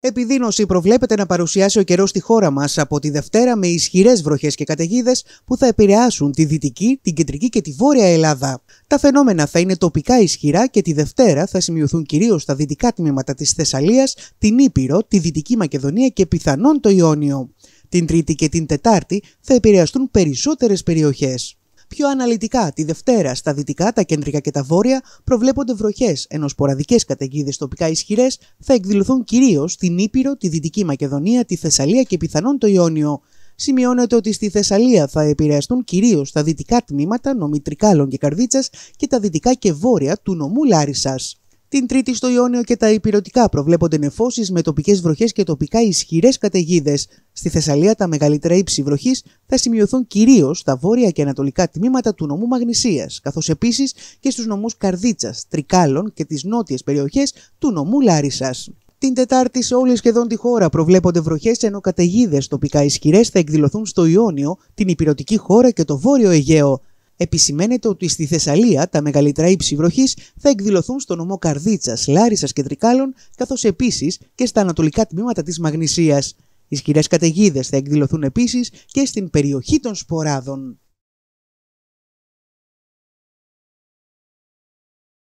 Επιδείνωση προβλέπεται να παρουσιάσει ο καιρός στη χώρα μας από τη Δευτέρα με ισχυρές βροχές και καταιγίδες που θα επηρεάσουν τη δυτική, την κεντρική και τη βόρεια Ελλάδα. Τα φαινόμενα θα είναι τοπικά ισχυρά και τη Δευτέρα θα σημειωθούν κυρίως στα δυτικά τμήματα της Θεσσαλίας, την Ήπειρο, τη Δυτική Μακεδονία και πιθανόν το Ιόνιο. Την Τρίτη και την Τετάρτη θα επηρεαστούν περισσότερες περιοχές πιο αναλυτικά τη Δευτέρα στα δυτικά, τα κεντρικά και τα βόρεια προβλέπονται βροχές, ενώ σποραδικές καταιγίδες τοπικά ισχυρές θα εκδηλωθούν κυρίως στην Ήπειρο, τη Δυτική Μακεδονία, τη Θεσσαλία και πιθανόν το Ιόνιο. Σημειώνεται ότι στη Θεσσαλία θα επηρεαστούν κυρίως τα δυτικά τμήματα Νομιτρικάλων και Καρδίτσας και τα δυτικά και βόρεια του νομού Λάρισας. Την Τρίτη στο Ιόνιο και τα υπηρετικά προβλέπονται νεφώσεις με τοπικές βροχές και τοπικά ισχυρές καταιγίδες. Στη Θεσσαλία, τα μεγαλύτερα ύψη βροχής θα σημειωθούν κυρίως στα βόρεια και ανατολικά τμήματα του νομού Μαγνησίας, καθώς επίσης και στους νομούς Καρδίτσας, Τρικάλων και τις νότιες περιοχές του νομού Λάρισας. Την Τετάρτη σε όλη σχεδόν τη χώρα προβλέπονται βροχές ενώ καταιγίδες τοπικά ισχυρές θα εκδηλωθούν στο Ιόνιο, την Υπηρωτική χώρα και το Βόρειο Αιγαίο επισημαίνεται ότι στη Θεσσαλία τα μεγαλύτερα ύψη βροχής θα εκδηλωθούν στον νομό Καρδίτσας, Λάρισας και Τρικάλων, καθώς επίσης και στα ανατολικά τμήματα της Μαγνησίας. Ισχυρέ καταιγίδες θα εκδηλωθούν επίσης και στην περιοχή των Σποράδων.